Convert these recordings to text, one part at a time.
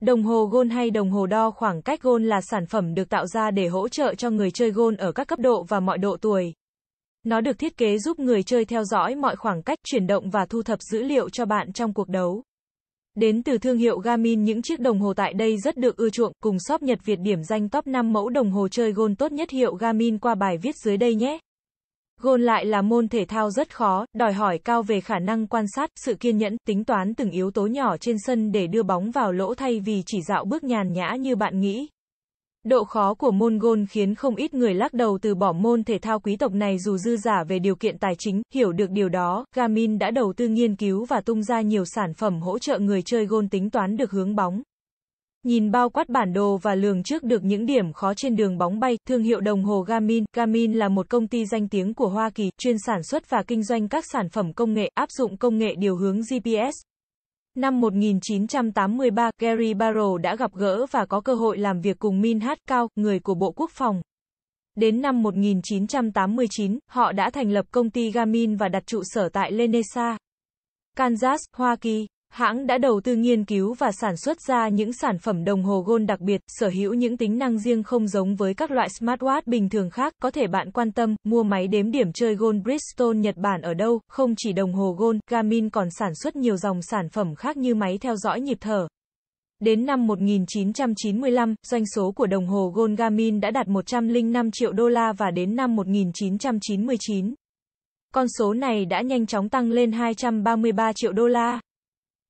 Đồng hồ gôn hay đồng hồ đo khoảng cách gôn là sản phẩm được tạo ra để hỗ trợ cho người chơi gôn ở các cấp độ và mọi độ tuổi. Nó được thiết kế giúp người chơi theo dõi mọi khoảng cách, chuyển động và thu thập dữ liệu cho bạn trong cuộc đấu. Đến từ thương hiệu Garmin những chiếc đồng hồ tại đây rất được ưa chuộng, cùng shop Nhật Việt điểm danh top 5 mẫu đồng hồ chơi gôn tốt nhất hiệu Garmin qua bài viết dưới đây nhé. Gôn lại là môn thể thao rất khó, đòi hỏi cao về khả năng quan sát, sự kiên nhẫn, tính toán từng yếu tố nhỏ trên sân để đưa bóng vào lỗ thay vì chỉ dạo bước nhàn nhã như bạn nghĩ. Độ khó của môn gôn khiến không ít người lắc đầu từ bỏ môn thể thao quý tộc này dù dư giả về điều kiện tài chính, hiểu được điều đó, Garmin đã đầu tư nghiên cứu và tung ra nhiều sản phẩm hỗ trợ người chơi gôn tính toán được hướng bóng. Nhìn bao quát bản đồ và lường trước được những điểm khó trên đường bóng bay, thương hiệu đồng hồ Garmin. Garmin là một công ty danh tiếng của Hoa Kỳ, chuyên sản xuất và kinh doanh các sản phẩm công nghệ, áp dụng công nghệ điều hướng GPS. Năm 1983, Gary Barrow đã gặp gỡ và có cơ hội làm việc cùng Min Hát Cao, người của Bộ Quốc phòng. Đến năm 1989, họ đã thành lập công ty Garmin và đặt trụ sở tại Lenexa, Kansas, Hoa Kỳ. Hãng đã đầu tư nghiên cứu và sản xuất ra những sản phẩm đồng hồ gold đặc biệt, sở hữu những tính năng riêng không giống với các loại smartwatch bình thường khác. Có thể bạn quan tâm, mua máy đếm điểm chơi gold Bristol Nhật Bản ở đâu, không chỉ đồng hồ gold, Garmin còn sản xuất nhiều dòng sản phẩm khác như máy theo dõi nhịp thở, Đến năm 1995, doanh số của đồng hồ Gold Garmin đã đạt 105 triệu đô la và đến năm 1999, con số này đã nhanh chóng tăng lên 233 triệu đô la.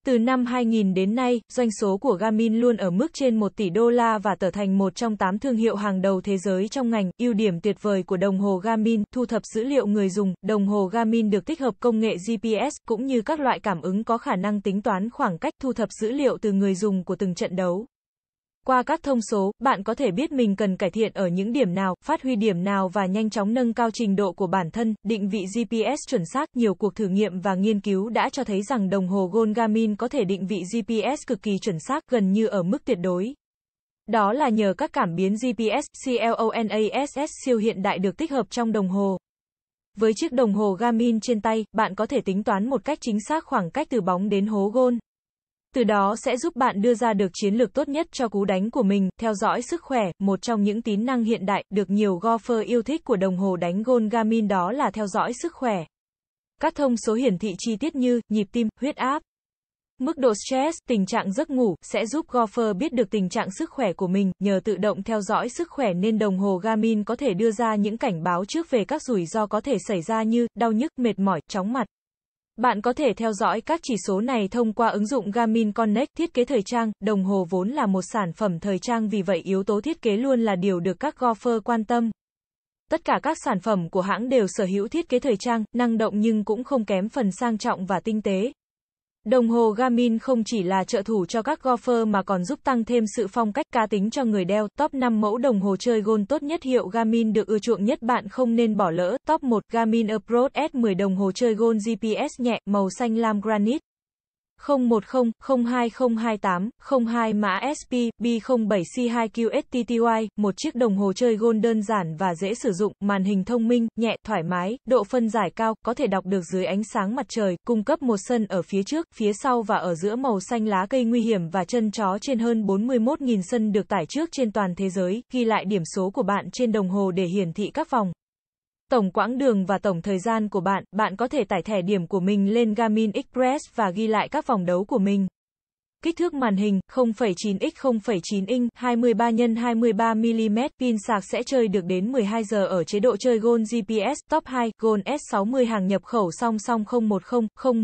Từ năm 2000 đến nay, doanh số của Garmin luôn ở mức trên 1 tỷ đô la và trở thành một trong 8 thương hiệu hàng đầu thế giới trong ngành. Ưu điểm tuyệt vời của đồng hồ Garmin, thu thập dữ liệu người dùng, đồng hồ Garmin được tích hợp công nghệ GPS cũng như các loại cảm ứng có khả năng tính toán khoảng cách thu thập dữ liệu từ người dùng của từng trận đấu. Qua các thông số, bạn có thể biết mình cần cải thiện ở những điểm nào, phát huy điểm nào và nhanh chóng nâng cao trình độ của bản thân. Định vị GPS chuẩn xác, nhiều cuộc thử nghiệm và nghiên cứu đã cho thấy rằng đồng hồ Golgamin có thể định vị GPS cực kỳ chuẩn xác, gần như ở mức tuyệt đối. Đó là nhờ các cảm biến GPS CLONASS siêu hiện đại được tích hợp trong đồng hồ. Với chiếc đồng hồ Garmin trên tay, bạn có thể tính toán một cách chính xác khoảng cách từ bóng đến hố gôn. Từ đó sẽ giúp bạn đưa ra được chiến lược tốt nhất cho cú đánh của mình. Theo dõi sức khỏe, một trong những tính năng hiện đại được nhiều golfer yêu thích của đồng hồ đánh gôn Garmin đó là theo dõi sức khỏe. Các thông số hiển thị chi tiết như nhịp tim, huyết áp, Mức độ stress, tình trạng giấc ngủ sẽ giúp golfer biết được tình trạng sức khỏe của mình, nhờ tự động theo dõi sức khỏe nên đồng hồ Garmin có thể đưa ra những cảnh báo trước về các rủi ro có thể xảy ra như đau nhức, mệt mỏi, chóng mặt. Bạn có thể theo dõi các chỉ số này thông qua ứng dụng Garmin Connect. Thiết kế thời trang, đồng hồ vốn là một sản phẩm thời trang vì vậy yếu tố thiết kế luôn là điều được các golfer quan tâm. Tất cả các sản phẩm của hãng đều sở hữu thiết kế thời trang, năng động nhưng cũng không kém phần sang trọng và tinh tế. Đồng hồ Garmin không chỉ là trợ thủ cho các golfer mà còn giúp tăng thêm sự phong cách cá tính cho người đeo. Top 5 mẫu đồng hồ chơi gôn tốt nhất hiệu Garmin được ưa chuộng nhất bạn không nên bỏ lỡ. Top 1 Garmin Approach S10 đồng hồ chơi gôn GPS nhẹ, màu xanh lam granite. 010-02028-02 mã SP B07C2QSTTY, một chiếc đồng hồ chơi gôn đơn giản và dễ sử dụng, màn hình thông minh, nhẹ, thoải mái, độ phân giải cao, có thể đọc được dưới ánh sáng mặt trời, cung cấp một sân ở phía trước, phía sau và ở giữa màu xanh lá cây nguy hiểm và chân chó trên hơn 41.000 sân được tải trước trên toàn thế giới, ghi lại điểm số của bạn trên đồng hồ để hiển thị các vòng tổng quãng đường và tổng thời gian của bạn, bạn có thể tải thẻ điểm của mình lên Garmin Express và ghi lại các vòng đấu của mình. Kích thước màn hình 0,9x 0,9 inch 23 x 23 mm, pin sạc sẽ chơi được đến 12 giờ ở chế độ chơi Gold GPS, Top 2, Gold S60 hàng nhập khẩu song song 010,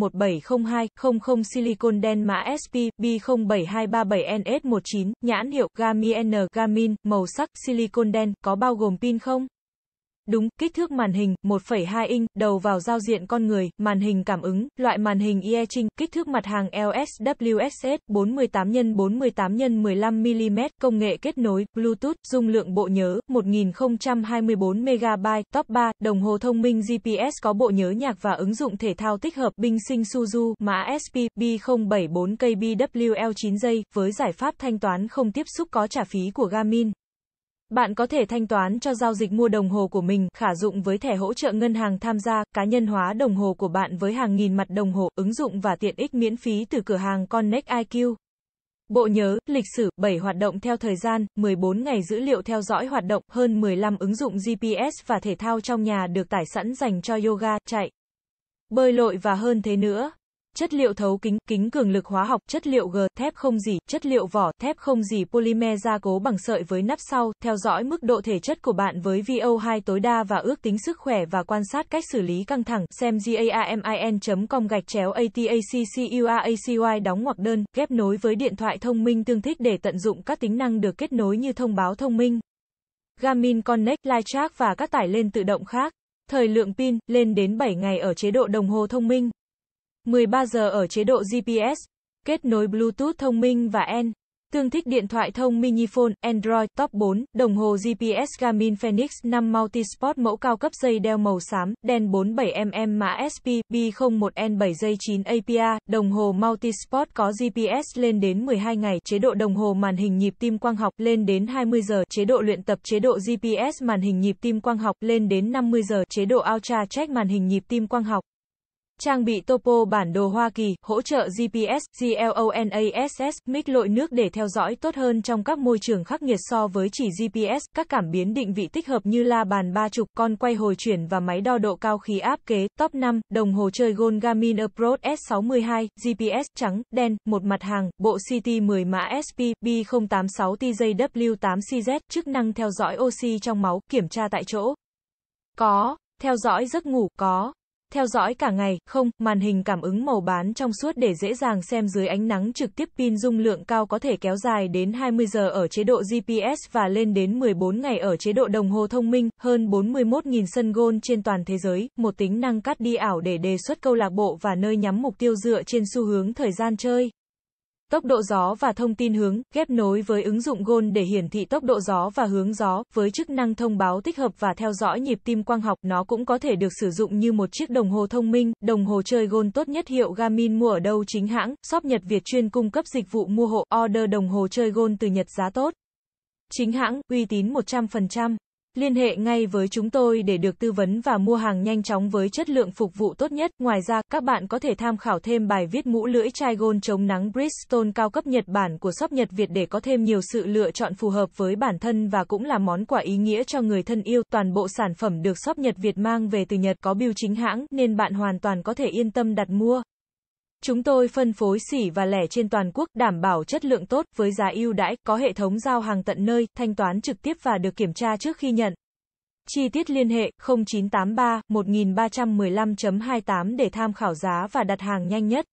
01702, 00 silicon đen mã SP, B07237NS19, nhãn hiệu Garmin, Garmin, màu sắc silicon đen, có bao gồm pin không? Đúng, kích thước màn hình 1,2 inch, đầu vào giao diện con người, màn hình cảm ứng, loại màn hình e-etching, kích thước mặt hàng LSWSS 48 x 48 x 15 mm, công nghệ kết nối Bluetooth, dung lượng bộ nhớ 1024 MB, top 3, đồng hồ thông minh GPS có bộ nhớ nhạc và ứng dụng thể thao tích hợp Binh Sinh Suzu, mã SP B074 KBWL 9 giây với giải pháp thanh toán không tiếp xúc có trả phí của Garmin. Bạn có thể thanh toán cho giao dịch mua đồng hồ của mình, khả dụng với thẻ hỗ trợ ngân hàng tham gia, cá nhân hóa đồng hồ của bạn với hàng nghìn mặt đồng hồ, ứng dụng và tiện ích miễn phí từ cửa hàng Connect IQ. Bộ nhớ, lịch sử, 7 hoạt động theo thời gian, 14 ngày dữ liệu theo dõi hoạt động, hơn 15 ứng dụng GPS và thể thao trong nhà được tải sẵn dành cho yoga, chạy, bơi lội và hơn thế nữa chất liệu thấu kính, kính cường lực hóa học, chất liệu G, thép không dỉ, chất liệu vỏ, thép không dỉ polymer gia cố bằng sợi với nắp sau, theo dõi mức độ thể chất của bạn với VO2 tối đa và ước tính sức khỏe và quan sát cách xử lý căng thẳng, xem gamin.com gạch chéo ATACCUAACY đóng ngoặc đơn, ghép nối với điện thoại thông minh tương thích để tận dụng các tính năng được kết nối như thông báo thông minh. Garmin Connect, LiveTrack và các tải lên tự động khác. Thời lượng pin, lên đến 7 ngày ở chế độ đồng hồ thông minh. 13 giờ ở chế độ GPS, kết nối Bluetooth thông minh và N. Tương thích điện thoại thông Minifone, Android, Top 4, đồng hồ GPS Garmin Fenix 5 Multisport mẫu cao cấp dây đeo màu xám, đen 47mm mã SP, B01N7 dây 9 APA, đồng hồ Multisport có GPS lên đến 12 ngày, chế độ đồng hồ màn hình nhịp tim quang học lên đến 20 giờ, chế độ luyện tập chế độ GPS màn hình nhịp tim quang học lên đến 50 giờ, chế độ Ultra Check màn hình nhịp tim quang học trang bị topo bản đồ Hoa Kỳ, hỗ trợ GPS, GLONASS, mic lội nước để theo dõi tốt hơn trong các môi trường khắc nghiệt so với chỉ GPS, các cảm biến định vị tích hợp như la bàn ba chục con quay hồi chuyển và máy đo độ cao khí áp kế, top 5, đồng hồ chơi Gold Garmin Approach S62, GPS trắng, đen, một mặt hàng, bộ CT10 mã SP, B086TJW8CZ, chức năng theo dõi oxy trong máu, kiểm tra tại chỗ. Có, theo dõi giấc ngủ, có theo dõi cả ngày, không, màn hình cảm ứng màu bán trong suốt để dễ dàng xem dưới ánh nắng trực tiếp pin dung lượng cao có thể kéo dài đến 20 giờ ở chế độ GPS và lên đến 14 ngày ở chế độ đồng hồ thông minh, hơn 41.000 sân gôn trên toàn thế giới, một tính năng cắt đi ảo để đề xuất câu lạc bộ và nơi nhắm mục tiêu dựa trên xu hướng thời gian chơi. Tốc độ gió và thông tin hướng, ghép nối với ứng dụng Gold để hiển thị tốc độ gió và hướng gió, với chức năng thông báo tích hợp và theo dõi nhịp tim quang học, nó cũng có thể được sử dụng như một chiếc đồng hồ thông minh. Đồng hồ chơi Gold tốt nhất hiệu Garmin mua ở đâu chính hãng, shop Nhật Việt chuyên cung cấp dịch vụ mua hộ, order đồng hồ chơi Gold từ Nhật giá tốt. Chính hãng, uy tín 100%. Liên hệ ngay với chúng tôi để được tư vấn và mua hàng nhanh chóng với chất lượng phục vụ tốt nhất. Ngoài ra, các bạn có thể tham khảo thêm bài viết mũ lưỡi chai gôn chống nắng Bridgestone cao cấp Nhật Bản của shop Nhật Việt để có thêm nhiều sự lựa chọn phù hợp với bản thân và cũng là món quà ý nghĩa cho người thân yêu. Toàn bộ sản phẩm được shop Nhật Việt mang về từ Nhật có bưu chính hãng nên bạn hoàn toàn có thể yên tâm đặt mua. Chúng tôi phân phối xỉ và lẻ trên toàn quốc, đảm bảo chất lượng tốt, với giá ưu đãi, có hệ thống giao hàng tận nơi, thanh toán trực tiếp và được kiểm tra trước khi nhận. Chi tiết liên hệ 0983 1315.28 để tham khảo giá và đặt hàng nhanh nhất.